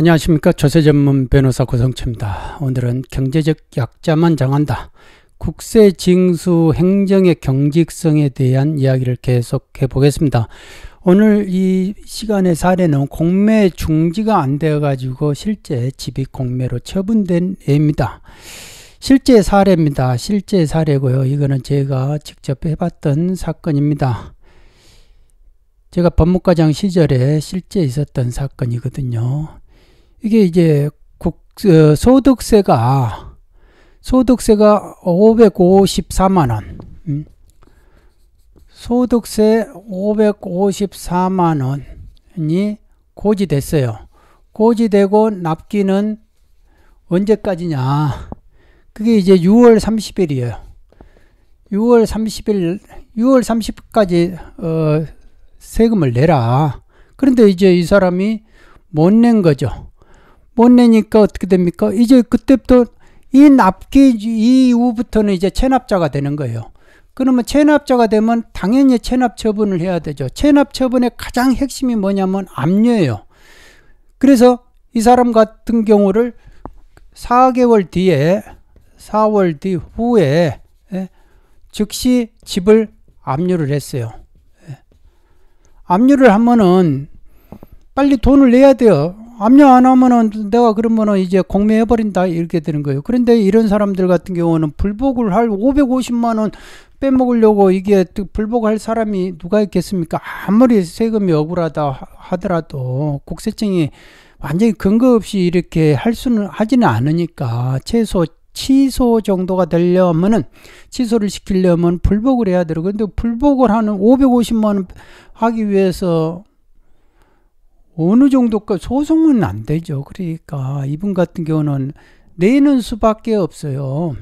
안녕하십니까 조세 전문 변호사 고성채입니다. 오늘은 경제적 약자만 정한다. 국세 징수 행정의 경직성에 대한 이야기를 계속해 보겠습니다. 오늘 이 시간의 사례는 공매 중지가 안 되어 가지고 실제 집이 공매로 처분된 애입니다. 실제 사례입니다. 실제 사례고요. 이거는 제가 직접 해봤던 사건입니다. 제가 법무과장 시절에 실제 있었던 사건이거든요. 이게 이제 국, 어, 소득세가 소득세가 554만원. 음? 소득세 554만원이 고지됐어요. 고지되고 납기는 언제까지냐. 그게 이제 6월 30일이에요. 6월 30일, 6월 30일까지, 어, 세금을 내라. 그런데 이제 이 사람이 못 낸 거죠. 못 내니까 어떻게 됩니까? 이제 그때부터 이 납기 이후부터는 이제 체납자가 되는 거예요. 그러면 체납자가 되면 당연히 체납 처분을 해야 되죠. 체납 처분의 가장 핵심이 뭐냐면 압류예요. 그래서 이 사람 같은 경우를 4개월 뒤에 4월 뒤 후에 예, 즉시 집을 압류를 했어요. 예. 압류를 하면은 빨리 돈을 내야 돼요. 압류 안 하면은 내가 그러면은 이제 공매해 버린다 이렇게 되는 거예요. 그런데 이런 사람들 같은 경우는 불복을 할 550만 원 빼먹으려고 이게 불복할 사람이 누가 있겠습니까? 아무리 세금이 억울하다 하더라도 국세청이 완전히 근거 없이 이렇게 할 수는 하지는 않으니까 최소 취소 정도가 되려면은 취소를 시키려면 불복을 해야 되고 근데 불복을 하는 550만 원 하기 위해서 어느 정도까지 소송은 안 되죠. 그러니까 이분 같은 경우는 내는 수밖에 없어요.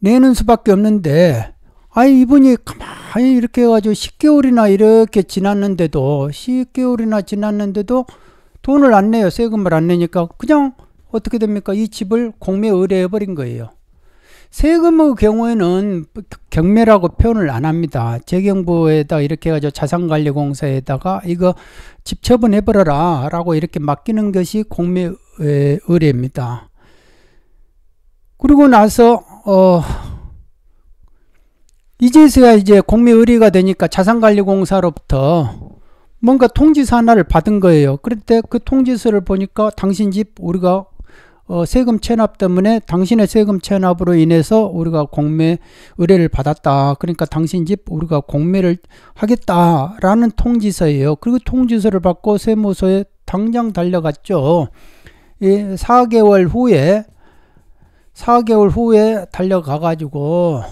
내는 수밖에 없는데 아니 이분이 가만히 이렇게 해가지고 10개월이나 이렇게 지났는데도 10개월이나 지났는데도 돈을 안 내요. 세금을 안 내니까 그냥 어떻게 됩니까? 이 집을 공매 의뢰해버린 거예요. 세금의 경우에는 경매라고 표현을 안 합니다. 재경부에다 이렇게 해가지고 자산관리공사에다가 이거 집 처분해버려라 라고 이렇게 맡기는 것이 공매 의뢰입니다. 의 그리고 나서 어 이제서야 이제 공매 의뢰가 되니까 자산관리공사로부터 뭔가 통지서 하나를 받은 거예요. 그때그 통지서를 보니까 당신 집 우리가 어, 세금 체납 때문에 당신의 세금 체납으로 인해서 우리가 공매 의뢰를 받았다. 그러니까 당신 집 우리가 공매를 하겠다라는 통지서예요. 그리고 통지서를 받고 세무서에 당장 달려갔죠. 예, 4개월 후에 4개월 후에 달려가 가지고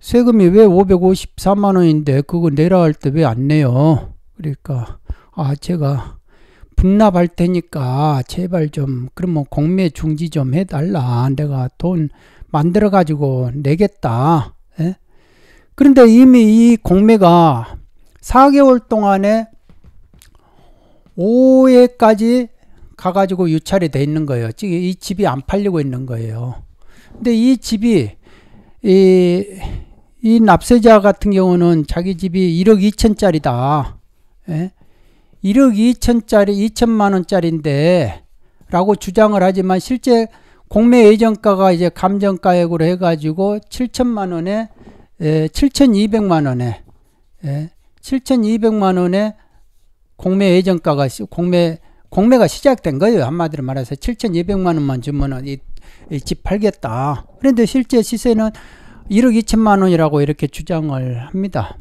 세금이 왜 554만 원인데 그거 내라 할 때 왜 안 내요? 그러니까 아 제가 분납할 테니까 제발 좀 그럼 뭐 공매 중지 좀 해달라. 내가 돈 만들어 가지고 내겠다. 예? 그런데 이미 이 공매가 4개월 동안에 5회까지 가가지고 유찰이 돼 있는 거예요. 지금 이 집이 안 팔리고 있는 거예요. 근데 이 집이 이, 이 납세자 같은 경우는 자기 집이 1억 2천짜리다. 예? 1억 2천짜리 2천만 원짜리인데 라고 주장을 하지만 실제 공매 예정가가 이제 감정가액으로 해가지고 7천만 원에 에, 7,200만 원에 에, 7,200만 원에 공매 예정가가 공매 공매가 시작된 거예요. 한마디로 말해서 7,200만 원만 주면은 이, 이집 팔겠다. 그런데 실제 시세는 1억 2천만 원이라고 이렇게 주장을 합니다.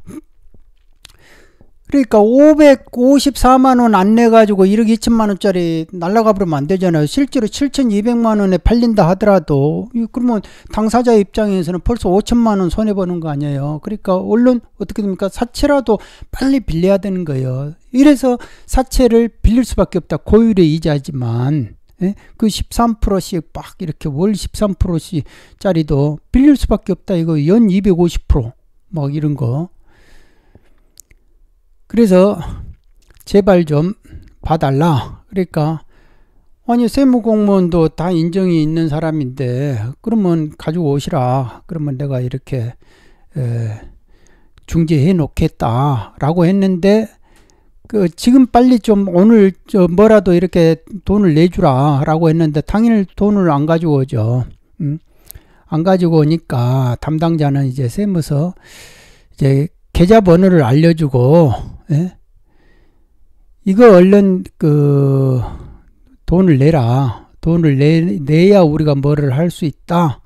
그러니까 554만 원 안 내 가지고 1억 2천만 원짜리 날라가 버리면 안 되잖아요. 실제로 7,200만 원에 팔린다 하더라도 그러면 당사자 입장에서는 벌써 5천만 원 손해 보는 거 아니에요. 그러니까 얼른 어떻게 됩니까? 사채라도 빨리 빌려야 되는 거예요. 이래서 사채를 빌릴 수밖에 없다. 고율의 이자지만 예? 그 13%씩 빡 이렇게 월 13%씩 짜리도 빌릴 수밖에 없다. 이거 연 250%막 뭐 이런 거. 그래서 제발 좀 봐달라. 그러니까 아니 세무공무원도 다 인정이 있는 사람인데 그러면 가지고 오시라. 그러면 내가 이렇게 에, 중재해 놓겠다라고 했는데 그 지금 빨리 좀 오늘 저 뭐라도 이렇게 돈을 내주라라고 했는데 당일 돈을 안 가지고 오죠. 음? 안 가지고 오니까 담당자는 이제 세무서 이제 계좌 번호를 알려주고 예? 이거 얼른 그 돈을 내라. 돈을 내, 내야 우리가 뭐를 할 수 있다.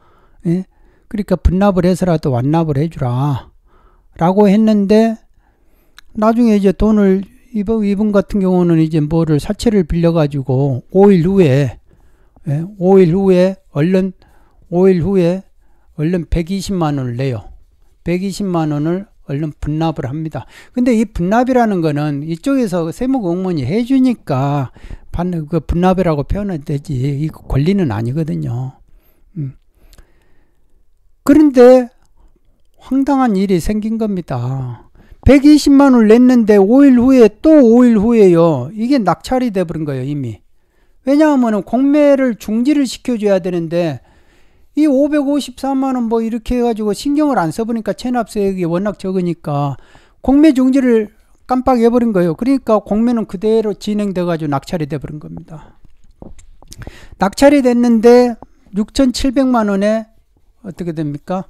예? 그러니까 분납을 해서라도 완납을 해주라. 라고 했는데 나중에 이제 돈을 이번 이분 같은 경우는 이제 뭐를 사채를 빌려가지고 5일 후에 예? 5일 후에 얼른 5일 후에 얼른 120만 원을 내요. 120만 원을 얼른 분납을 합니다. 근데 이 분납이라는 거는 이쪽에서 세무공무원이 해주니까 반, 그 분납이라고 표현을 되지 이 권리는 아니거든요. 음. 그런데 황당한 일이 생긴 겁니다. 120만 원을 냈는데 5일 후에 또 5일 후에요. 이게 낙찰이 돼버린 거예요 이미. 왜냐하면 공매를 중지를 시켜줘야 되는데 이 554만 원 뭐 이렇게 해가지고 신경을 안 써보니까 체납세액이 워낙 적으니까 공매 중지를 깜빡 해버린 거예요. 그러니까 공매는 그대로 진행돼가지고 낙찰이 돼버린 겁니다. 낙찰이 됐는데 6,700만 원에 어떻게 됩니까?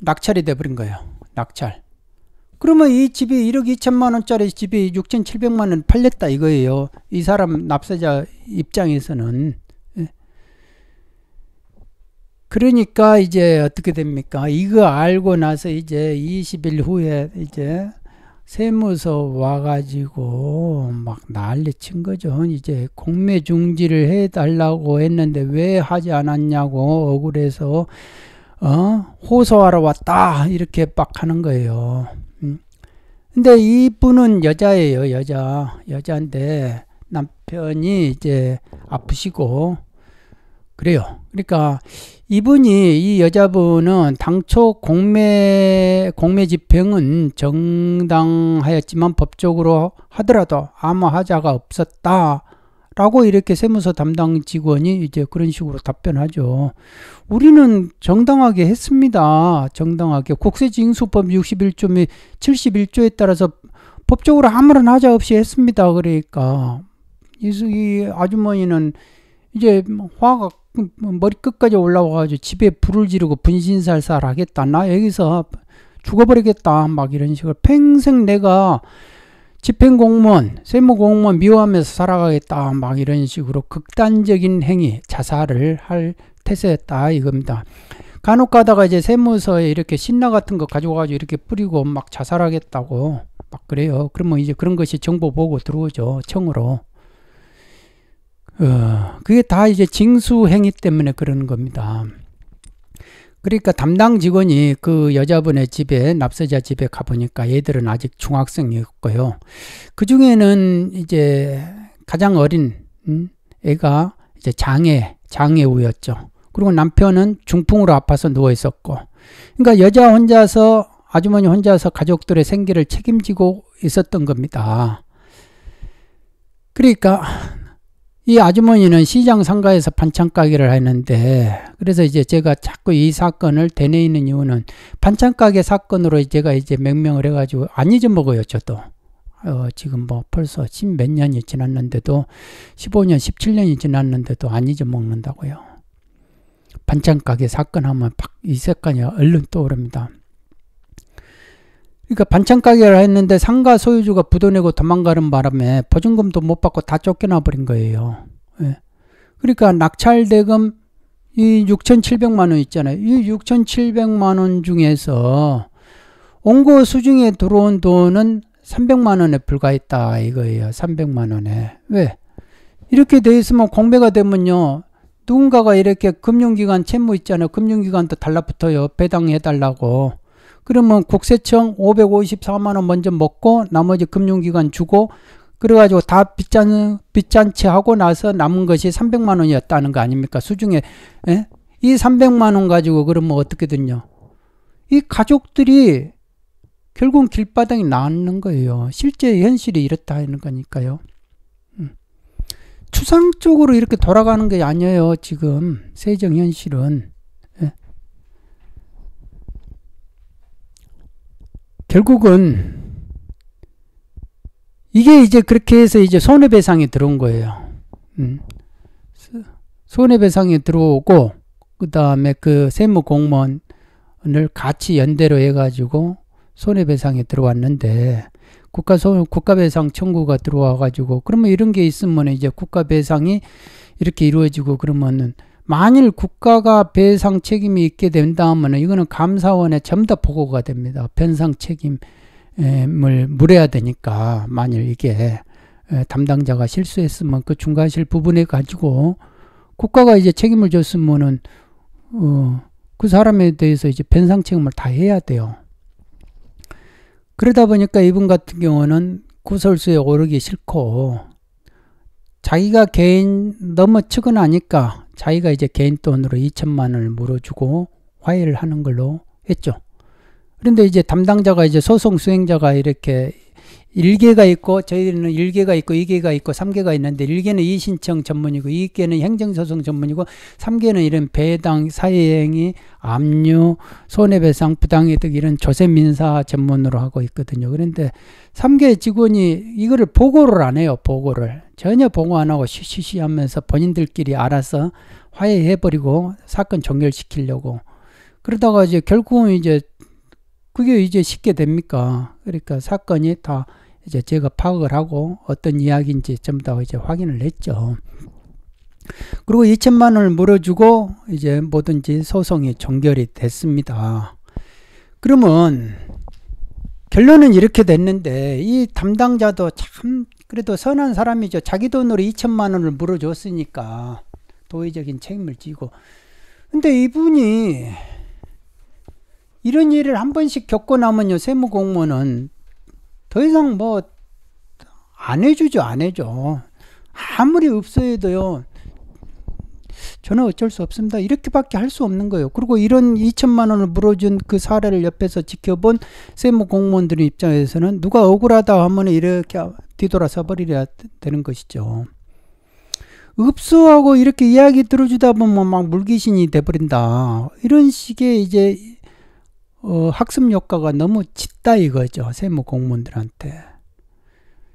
낙찰이 돼버린 거예요. 낙찰. 그러면 이 집이 1억 2천만 원짜리 집이 6,700만 원 팔렸다 이거예요. 이 사람 납세자 입장에서는 그러니까 이제 어떻게 됩니까? 이거 알고 나서 이제 20일 후에 이제 세무서 와가지고 막 난리 친 거죠. 이제 공매 중지를 해달라고 했는데 왜 하지 않았냐고 억울해서 어? 호소하러 왔다 이렇게 빡 하는 거예요. 음. 근데 이분은 여자예요, 여자 여자인데 남편이 이제 아프시고 그래요. 그러니까 이분이 이 여자분은 당초 공매 공매 집행은 정당하였지만 법적으로 하더라도 아무 하자가 없었다. 라고 이렇게 세무서 담당 직원이 이제 그런 식으로 답변하죠. 우리는 정당하게 했습니다. 정당하게. 국세징수법 61조 및 71조에 따라서 법적으로 아무런 하자 없이 했습니다. 그러니까. 이 아주머니는 이제 뭐 화가 머리끝까지 올라와가지고 집에 불을 지르고 분신살살 하겠다. 나 여기서 죽어버리겠다. 막 이런 식으로 평생 내가 집행공무원, 세무공무원 미워하면서 살아가겠다. 막 이런 식으로 극단적인 행위, 자살을 할 태세였다. 이겁니다. 간혹 가다가 이제 세무서에 이렇게 신나 같은 거 가져가지고 이렇게 뿌리고 막 자살하겠다고 막 그래요. 그러면 이제 그런 것이 정보 보고 들어오죠. 청으로. 어, 그게 다 이제 징수행위 때문에 그러는 겁니다. 그러니까 담당 직원이 그 여자분의 집에 납세자 집에 가보니까 얘들은 아직 중학생이었고요. 그 중에는 이제 가장 어린 음, 애가 이제 장애 장애우였죠. 그리고 남편은 중풍으로 아파서 누워 있었고, 그러니까 여자 혼자서 아주머니 혼자서 가족들의 생계를 책임지고 있었던 겁니다. 그러니까 이 아주머니는 시장 상가에서 반찬 가게를 했는데 그래서 이제 제가 자꾸 이 사건을 되뇌이는 이유는 반찬 가게 사건으로 제가 이제 명명을 해가지고 안 잊어먹어요 저도 어, 지금 뭐 벌써 십 몇 년이 지났는데도 15년 17년이 지났는데도 안 잊어먹는다고요 반찬 가게 사건 하면 팍이 색깔이 얼른 떠오릅니다 그러니까 반찬 가게를 했는데 상가 소유주가 부도내고 도망가는 바람에 보증금도 못 받고 다 쫓겨나 버린 거예요. 예. 그러니까 낙찰 대금 이 6,700만 원 있잖아요. 이 6,700만 원 중에서 원고 수중에 들어온 돈은 300만 원에 불과했다 이거예요. 300만 원에. 왜? 이렇게 돼 있으면 공매가 되면요. 누군가가 이렇게 금융기관 채무 있잖아요. 금융기관도 달라붙어요. 배당해달라고. 그러면 국세청 554만원 먼저 먹고 나머지 금융기관 주고 그래가지고 다 빚잔, 빚잔치 하고 나서 남은 것이 300만원이었다는 거 아닙니까? 수중에, 에? 예? 이 300만원 가지고 그러면 어떻게 됐냐? 이 가족들이 결국은 길바닥에 나앉는 거예요. 실제 현실이 이렇다 하는 거니까요. 음. 추상적으로 이렇게 돌아가는 게 아니에요. 지금 세정 현실은 결국은 이게 이제 그렇게 해서 이제 손해배상이 들어온 거예요. 음. 손해배상이 들어오고 그 다음에 그 세무공무원을 같이 연대로 해가지고 손해배상이 들어왔는데 국가 국가배상 청구가 들어와가지고 그러면 이런 게 있으면 이제 국가배상이 이렇게 이루어지고 그러면은 만일 국가가 배상 책임이 있게 된다면 이거는 감사원에 전부 다 보고가 됩니다. 변상 책임을 물어야 되니까 만일 이게 담당자가 실수했으면 그 중과실 부분에 가지고 국가가 이제 책임을 줬으면은 어, 그 사람에 대해서 이제 변상 책임을 다 해야 돼요. 그러다 보니까 이분 같은 경우는 구설수에 오르기 싫고 자기가 개인 넘어치고 나니까 자기가 이제 개인 돈으로 2천만 원을 물어주고 화해를 하는 걸로 했죠. 그런데 이제 담당자가 이제 소송 수행자가 이렇게 1개가 있고 저희들은 1개가 있고 2개가 있고 3개가 있는데 1개는 이신청 의 전문이고 2개는 행정소송 전문이고 3개는 이런 배당, 사행위, 압류, 손해배상, 부당이득 이런 조세민사 전문으로 하고 있거든요. 그런데 3개 직원이 이거를 보고를 안 해요. 보고를. 전혀 보고 안 하고 쉬쉬쉬 하면서 본인들끼리 알아서 화해해버리고 사건 종결시키려고 그러다가 이제 결국은 이제 그게 이제 쉽게 됩니까? 그러니까 사건이 다 이제 제가 파악을 하고 어떤 이야기인지 전부 다 이제 확인을 했죠. 그리고 2천만 원을 물어주고 이제 뭐든지 소송이 종결이 됐습니다. 그러면 결론은 이렇게 됐는데 이 담당자도 참 그래도 선한 사람이죠. 자기 돈으로 2천만 원을 물어줬으니까 도의적인 책임을 지고 근데 이분이 이런 일을 한 번씩 겪고 나면요 세무공무원은 더 이상 뭐 안 해주죠 안 해줘 아무리 없어도요 해 저는 어쩔 수 없습니다 이렇게밖에 할 수 없는 거예요 그리고 이런 2천만 원을 물어준 그 사례를 옆에서 지켜본 세무 공무원들 입장에서는 누가 억울하다 하면 이렇게 뒤돌아서 버리려 야 되는 것이죠 읍소하고 이렇게 이야기 들어주다 보면 막 물귀신이 돼버린다 이런 식의 이제 어, 학습 효과가 너무 짙다 이거죠. 세무 공무원들한테.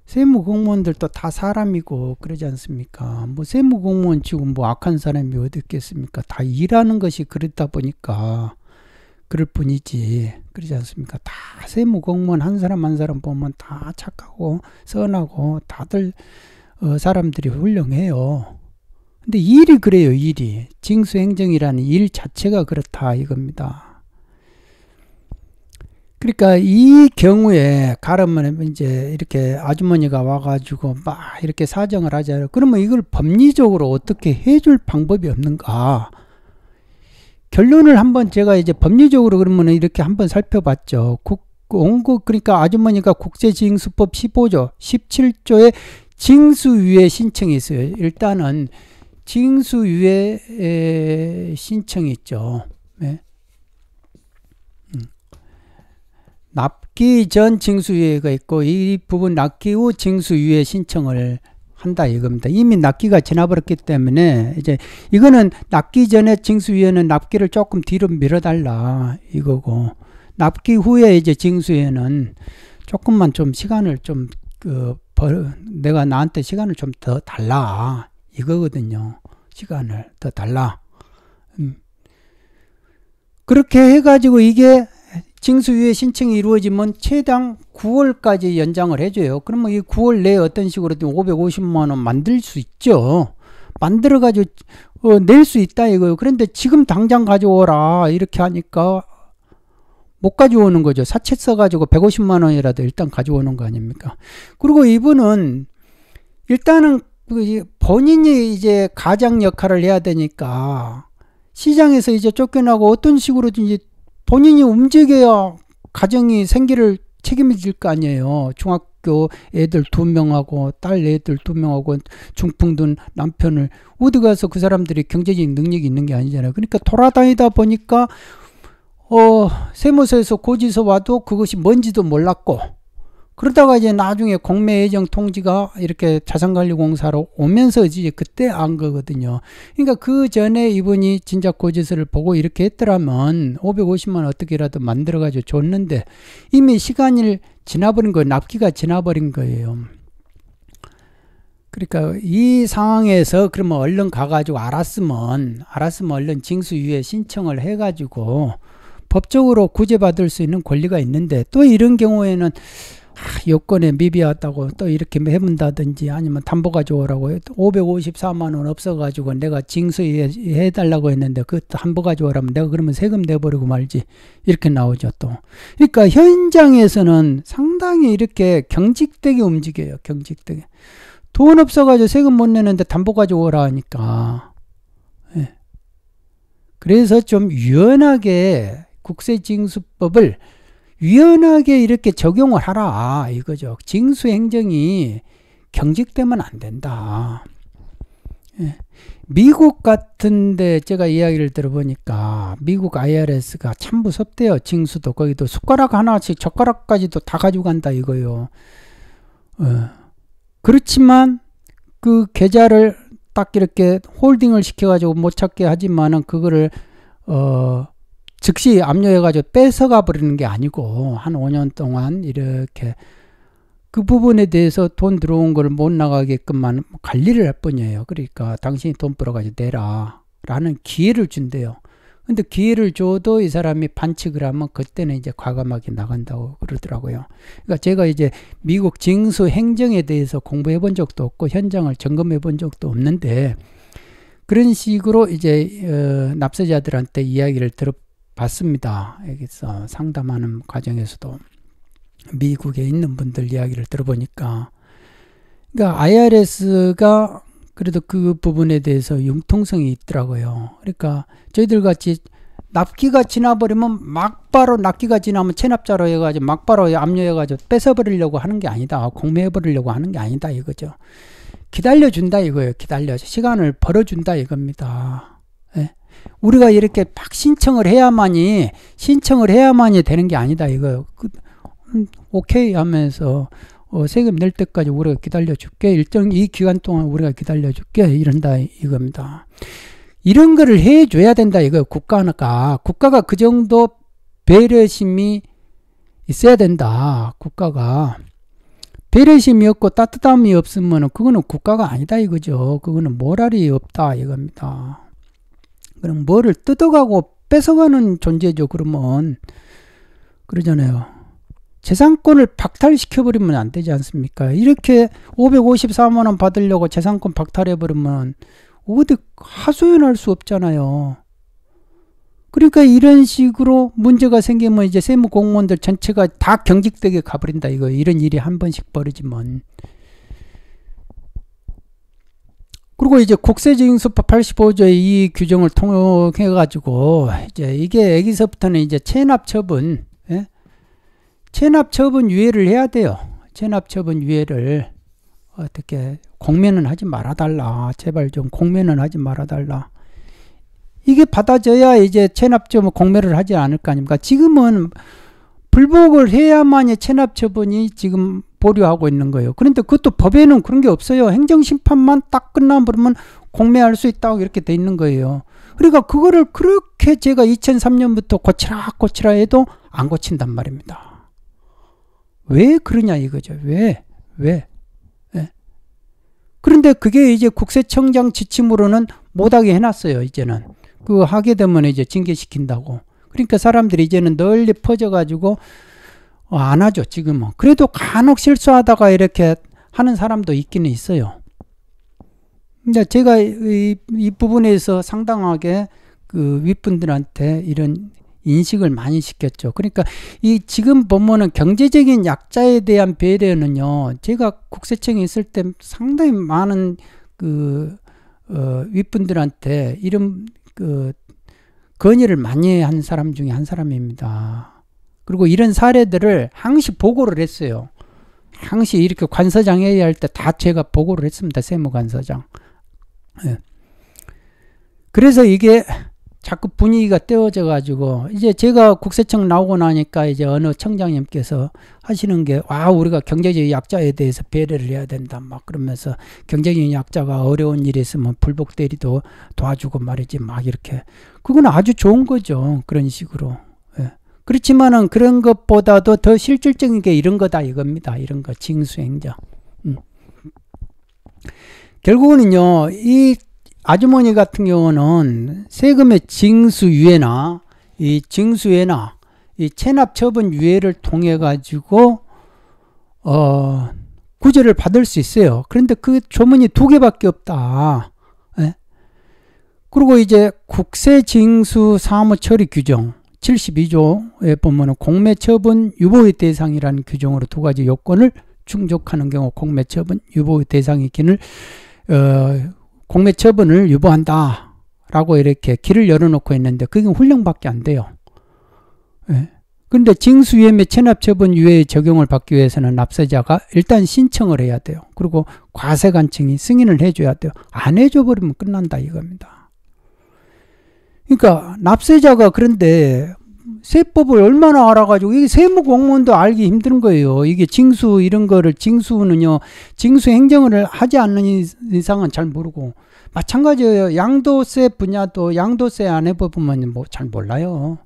세무 공무원들도 다 사람이고 그러지 않습니까? 뭐 세무 공무원 치고 뭐 악한 사람이 어디 있겠습니까? 다 일하는 것이 그렇다 보니까 그럴 뿐이지 그러지 않습니까? 다 세무 공무원 한 사람 한 사람 보면 다 착하고 선하고 다들 어, 사람들이 훌륭해요. 근데 일이 그래요, 일이. 징수행정이라는 일 자체가 그렇다 이겁니다. 그러니까 이 경우에 가르면 이제 이렇게 아주머니가 와가지고 막 이렇게 사정을 하잖아요 그러면 이걸 법리적으로 어떻게 해줄 방법이 없는가? 결론을 한번 제가 이제 법리적으로 그러면 이렇게 한번 살펴봤죠. 국, 원고, 그러니까 아주머니가 국제징수법 15조, 17조에 징수유예 신청이 있어요. 일단은 징수유예 신청이 있죠. 네. 납기 전 징수유예가 있고 이 부분 납기 후 징수유예 신청을 한다 이겁니다. 이미 납기가 지나버렸기 때문에 이제 이거는 납기 전에 징수유예는 납기를 조금 뒤로 밀어달라 이거고 납기 후에 이제 징수유예는 조금만 좀 시간을 좀그 내가 나한테 시간을 좀 더 달라 이거거든요. 시간을 더 달라. 음. 그렇게 해가지고 이게 징수위의 신청이 이루어지면 최당 9월까지 연장을 해줘요. 그러면 이 9월 내에 어떤 식으로 550만원 만들 수 있죠. 만들어가지고 어, 낼수 있다 이거요. 그런데 지금 당장 가져오라 이렇게 하니까 못 가져오는 거죠. 사채 써가지고 150만 원이라도 일단 가져오는 거 아닙니까? 그리고 이분은 일단은 그 본인이 이제 가장 역할을 해야 되니까 시장에서 이제 쫓겨나고 어떤 식으로든지 본인이 움직여야 가정이 생계를 책임질 거 아니에요. 중학교 애들 두 명하고 딸 애들 두 명하고 중풍든 남편을 어디 가서 그 사람들이 경제적 능력이 있는 게 아니잖아요. 그러니까 돌아다니다 보니까 어 세무서에서 고지서 와도 그것이 뭔지도 몰랐고 그러다가 이제 나중에 공매예정 통지가 이렇게 자산관리공사로 오면서 이제 그때 안 거거든요. 그러니까 그 전에 이분이 진작 고지서를 보고 이렇게 했더라면 550만 어떻게라도 만들어가지고 줬는데 이미 시간이 지나버린 거예요. 납기가 지나버린 거예요. 그러니까 이 상황에서 그러면 얼른 가가지고 알았으면 알았으면 얼른 징수유예 신청을 해가지고 법적으로 구제받을 수 있는 권리가 있는데 또 이런 경우에는 아, 여건에 미비하다고 또 이렇게 해본다든지 아니면 담보 가좋으라고 해도 554만 원 없어가지고 내가 징수해 달라고 했는데 그 담보 가좋으라면 내가 그러면 세금 내버리고 말지 이렇게 나오죠 또 그러니까 현장에서는 상당히 이렇게 경직되게 움직여요 경직되게 돈 없어가지고 세금 못 내는데 담보 가좋으라 하니까 예. 그래서 좀 유연하게 국세징수법을 유연하게 이렇게 적용을 하라 이거죠. 징수 행정이 경직되면 안 된다. 예. 미국 같은데 제가 이야기를 들어보니까 미국 IRS가 참 무섭대요. 징수도 거기도 숟가락 하나씩 젓가락까지도 다 가져간다 이거요. 어. 그렇지만 그 계좌를 딱 이렇게 홀딩을 시켜가지고 못 찾게 하지만은 그거를 어 즉시 압류해가지고 뺏어가 버리는 게 아니고 한 5년 동안 이렇게 그 부분에 대해서 돈 들어온 걸 못 나가게끔만 관리를 할 뿐이에요. 그러니까 당신이 돈 벌어가지고 내라 라는 기회를 준대요. 근데 기회를 줘도 이 사람이 반칙을 하면 그때는 이제 과감하게 나간다고 그러더라고요. 그러니까 제가 이제 미국 징수 행정에 대해서 공부해 본 적도 없고 현장을 점검해 본 적도 없는데 그런 식으로 이제 어, 납세자들한테 이야기를 들었 봤습니다. 여기서 상담하는 과정에서도 미국에 있는 분들 이야기를 들어보니까 그러니까 IRS가 그래도 그 부분에 대해서 융통성이 있더라고요. 그러니까 저희들 같이 납기가 지나버리면 막바로 납기가 지나면 체납자로 해가지고 막바로 압류해가지고 뺏어버리려고 하는 게 아니다. 공매해버리려고 하는 게 아니다 이거죠. 기다려준다 이거예요. 기다려 시간을 벌어준다 이겁니다. 예? 우리가 이렇게 막 신청을 해야만이 신청을 해야만이 되는 게 아니다 이거 그, 음, 오케이 하면서 어, 세금 낼 때까지 우리가 기다려줄게 일정 이 기간 동안 우리가 기다려줄게 이런다 이겁니다. 이런 거를 해줘야 된다 이거 국가니 국가가 그 정도 배려심이 있어야 된다 국가가 배려심이 없고 따뜻함이 없으면 그거는 국가가 아니다 이거죠 그거는 모랄이 없다 이겁니다. 그럼 뭐를 뜯어가고 뺏어가는 존재죠, 그러면. 그러잖아요. 재산권을 박탈시켜버리면 안 되지 않습니까? 이렇게 554만원 받으려고 재산권 박탈해버리면 어디 하소연할 수 없잖아요. 그러니까 이런 식으로 문제가 생기면 이제 세무 공무원들 전체가 다 경직되게 가버린다 이거 이런 일이 한 번씩 벌어지면 그리고 이제 국세징수법 85조의 이 규정을 통해 용 가지고 이제 이게 여기서부터는 이제 체납 처분 예? 체납 처분 유예를 해야 돼요. 체납 처분 유예를 어떻게 공면은 하지 말아 달라. 제발 좀 공면은 하지 말아 달라. 이게 받아져야 이제 체납 처분 공매를 하지 않을 거 아닙니까? 지금은 불복을 해야만이 체납 처분이 지금 보류하고 있는 거예요. 그런데 그것도 법에는 그런 게 없어요. 행정심판만 딱 끝나면 그면 공매할 수 있다고 이렇게 돼 있는 거예요. 그러니까 그거를 그렇게 제가 2003년부터 고치라 고치라 해도 안 고친단 말입니다. 왜 그러냐 이거죠. 왜? 왜? 예. 그런데 그게 이제 국세청장 지침으로는 못하게 해놨어요. 이제는. 그 하게 되면 이제 징계시킨다고. 그러니까 사람들이 이제는 널리 퍼져가지고 어, 안 하죠, 지금은. 그래도 간혹 실수하다가 이렇게 하는 사람도 있기는 있어요. 근데 제가 이, 이 부분에서 상당하게 그 윗분들한테 이런 인식을 많이 시켰죠. 그러니까 이 지금 보면은 경제적인 약자에 대한 배려는요. 제가 국세청에 있을 때 상당히 많은 그 어, 윗분들한테 이런 그 건의를 많이 한 사람 중에 한 사람입니다. 그리고 이런 사례들을 항시 보고를 했어요. 항시 이렇게 관서장 회의할 때 다 제가 보고를 했습니다. 세무관서장. 예. 그래서 이게 자꾸 분위기가 떼어져 가지고 이제 제가 국세청 나오고 나니까 이제 어느 청장님께서 하시는 게 와 우리가 경제적 약자에 대해서 배려를 해야 된다 막 그러면서 경제적 약자가 어려운 일이 있으면 불복 대리도 도와주고 말이지 막 이렇게 그건 아주 좋은 거죠 그런 식으로 예. 그렇지만은 그런 것보다도 더 실질적인 게 이런 거다 이겁니다 이런 거 징수행정 음. 결국은요 이 아주머니 같은 경우는 세금의 징수유예나 이 징수유예나 이 체납처분 유예를 통해 가지고 어 구제를 받을 수 있어요. 그런데 그 조문이 두 개밖에 없다. 예? 그리고 이제 국세징수 사무처리 규정 72조에 보면 공매처분 유보의 대상이라는 규정으로 두 가지 요건을 충족하는 경우 공매처분 유보의 대상이 기는 어, 공매 처분을 유보한다. 라고 이렇게 길을 열어놓고 있는데 그게 훈령밖에 안 돼요. 예. 근데 징수위험의 체납처분 유예 적용을 받기 위해서는 납세자가 일단 신청을 해야 돼요. 그리고 과세관청이 승인을 해줘야 돼요. 안 해줘버리면 끝난다 이겁니다. 그러니까 납세자가 그런데 세법을 얼마나 알아가지고 이게 세무 공무원도 알기 힘든 거예요. 이게 징수 이런 거를 징수는요, 징수 행정을 하지 않는 이상은 잘 모르고 마찬가지예요. 양도세 분야도 양도세 안 해보면 뭐잘 몰라요.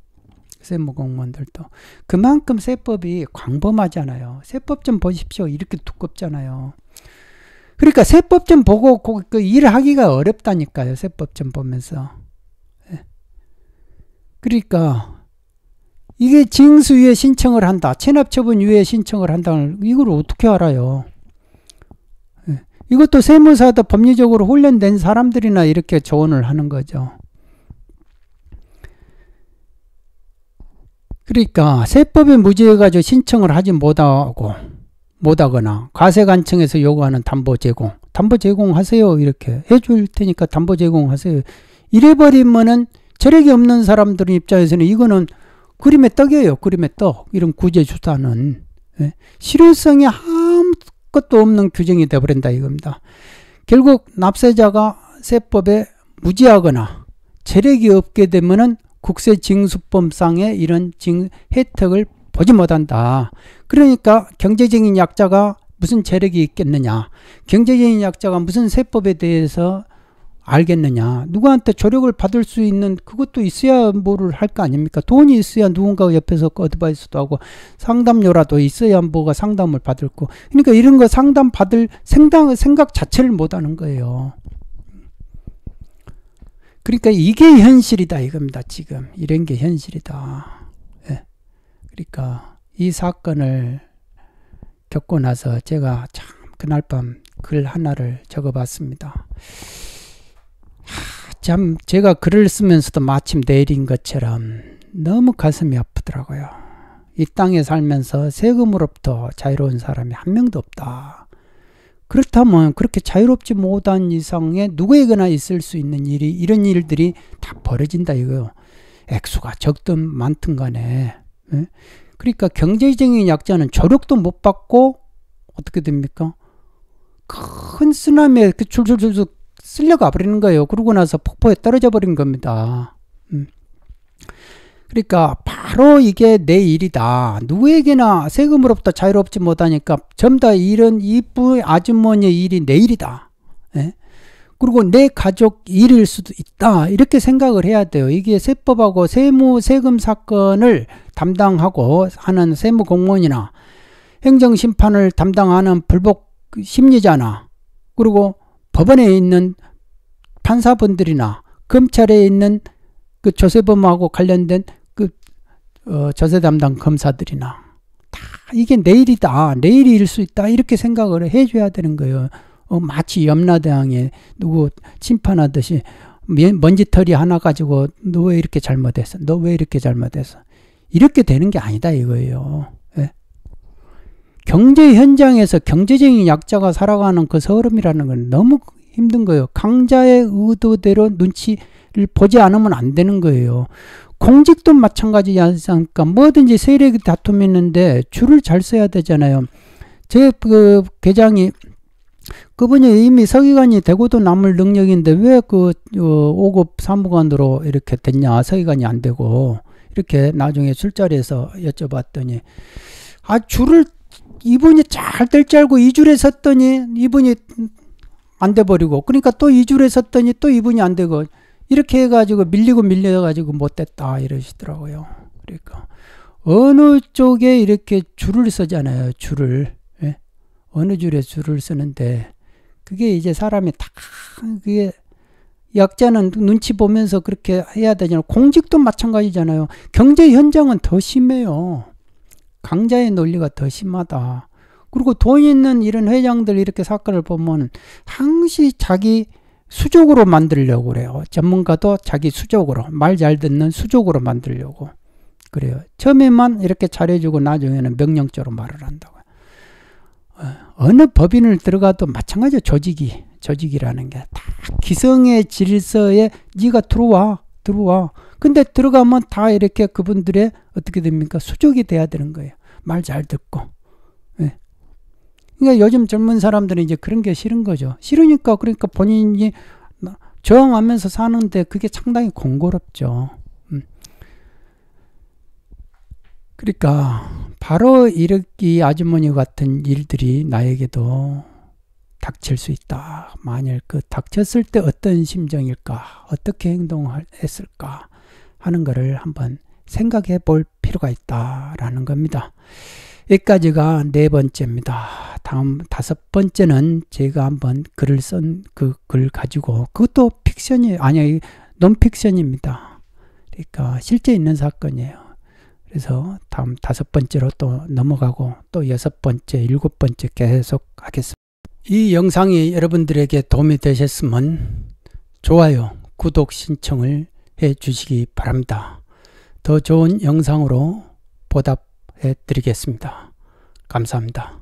세무 공무원들도 그만큼 세법이 광범하잖아요. 세법 좀 보십시오. 이렇게 두껍잖아요. 그러니까 세법 좀 보고 그 일을 하기가 어렵다니까요. 세법 좀 보면서. 예. 그러니까 이게 징수위에 신청을 한다. 체납처분위에 신청을 한다. 이걸 어떻게 알아요? 예, 이것도 세무사도 법리적으로 훈련된 사람들이나 이렇게 조언을 하는 거죠. 그러니까 세법에 무죄해가지고 신청을 하지 못하고 못하거나 과세관청에서 요구하는 담보 제공 담보 제공하세요 이렇게 해줄 테니까 담보 제공하세요 이래버리면은 재력이 없는 사람들 입장에서는 이거는 그림의 떡이에요. 그림의 떡. 이런 구제 수단은 예? 실효성이 아무것도 없는 규정이 되어버린다 이겁니다. 결국 납세자가 세법에 무지하거나 재력이 없게 되면은 국세징수법상의 이런 징, 혜택을 보지 못한다. 그러니까 경제적인 약자가 무슨 재력이 있겠느냐. 경제적인 약자가 무슨 세법에 대해서 알겠느냐. 누구한테 조력을 받을 수 있는 그것도 있어야 뭐를 할거 아닙니까? 돈이 있어야 누군가 옆에서 그 어드바이스도 하고 상담료라도 있어야 뭐가 상담을 받을 거. 그러니까 이런 거 상담 받을 생당, 생각 자체를 못 하는 거예요. 그러니까 이게 현실이다 이겁니다. 지금 이런 게 현실이다. 예. 그러니까 이 사건을 겪고 나서 제가 참 그날 밤 글 하나를 적어봤습니다. 참 제가 글을 쓰면서도 마침 내린 것처럼 너무 가슴이 아프더라고요. 이 땅에 살면서 세금으로부터 자유로운 사람이 한 명도 없다. 그렇다면 그렇게 자유롭지 못한 이상에 누구에게나 있을 수 있는 일이 이런 일들이 다 벌어진다 이거요. 액수가 적든 많든 간에. 예? 그러니까 경제적인 약자는 조력도 못 받고 어떻게 됩니까? 큰 쓰나미에 그 줄줄줄줄 쓸려가 버리는 거예요. 그러고 나서 폭포에 떨어져 버린 겁니다. 음. 그러니까 바로 이게 내 일이다. 누구에게나 세금으로부터 자유롭지 못하니까 전부 다 이런 이쁜 아주머니의 일이 내 일이다. 예? 그리고 내 가족 일일 수도 있다. 이렇게 생각을 해야 돼요. 이게 세법하고 세무 세금 사건을 담당하고 하는 세무 공무원이나 행정 심판을 담당하는 불복 심리자나 그리고 법원에 있는 판사분들이나 검찰에 있는 그 조세범하고 관련된 그 어, 조세 담당 검사들이나 다 이게 내일이다 내일일 이수 있다 이렇게 생각을 해줘야 되는 거예요. 어, 마치 염라대왕에 누구 침판하듯이 먼지털이 하나 가지고 너 왜 이렇게 잘못했어? 너 왜 이렇게 잘못했어? 이렇게 되는 게 아니다 이거예요. 경제 현장에서 경제적인 약자가 살아가는 그 서름이라는 건 너무 힘든 거예요. 강자의 의도대로 눈치를 보지 않으면 안 되는 거예요. 공직도 마찬가지지 않습니까? 뭐든지 세력이 다툼이 있는데 줄을 잘 써야 되잖아요. 제그 계장이 그분이 이미 서기관이 되고도 남을 능력인데 왜그 어, 5급 사무관으로 이렇게 됐냐 서기관이 안 되고 이렇게 나중에 술자리에서 여쭤봤더니 아 줄을 이분이 잘 될 줄 알고 이줄에 섰더니 이분이 안 돼버리고 그러니까 또 이줄에 섰더니 또 이분이 안 되고 이렇게 해가지고 밀리고 밀려가지고 못됐다 이러시더라고요. 그러니까 어느 쪽에 이렇게 줄을 서잖아요. 줄을 예? 어느 줄에 줄을 쓰는데 그게 이제 사람이 다 그게 약자는 눈치 보면서 그렇게 해야 되잖아요. 공직도 마찬가지잖아요. 경제 현장은 더 심해요. 강자의 논리가 더 심하다. 그리고 돈 있는 이런 회장들 이렇게 사건을 보면 항시 자기 수족으로 만들려고 그래요. 전문가도 자기 수족으로 말 잘 듣는 수족으로 만들려고 그래요. 처음에만 이렇게 잘해주고 나중에는 명령적으로 말을 한다고. 어, 어느 법인을 들어가도 마찬가지예 조직이 조직이라는 게 다 기성의 질서에 네가 들어와 들어와 근데 들어가면 다 이렇게 그분들의 어떻게 됩니까? 수족이 돼야 되는 거예요. 말 잘 듣고. 예. 그러니까 요즘 젊은 사람들은 이제 그런 게 싫은 거죠. 싫으니까 그러니까 본인이 저항하면서 사는데 그게 상당히 공고롭죠. 음. 그러니까 바로 이렇게 아주머니 같은 일들이 나에게도 닥칠 수 있다. 만일 그 닥쳤을 때 어떤 심정일까? 어떻게 행동했을까? 하는 것을 한번 생각해 볼 필요가 있다라는 겁니다. 여기까지가 네 번째입니다. 다음 다섯 번째는 제가 한번 글을 쓴 그 글 가지고 그것도 픽션이 아니 논픽션입니다. 그러니까 실제 있는 사건이에요. 그래서 다음 다섯 번째로 또 넘어가고 또 여섯 번째, 일곱 번째 계속 하겠습니다. 이 영상이 여러분들에게 도움이 되셨으면 좋아요, 구독 신청을 해 주시기 바랍니다. 더 좋은 영상으로 보답해 드리겠습니다. 감사합니다.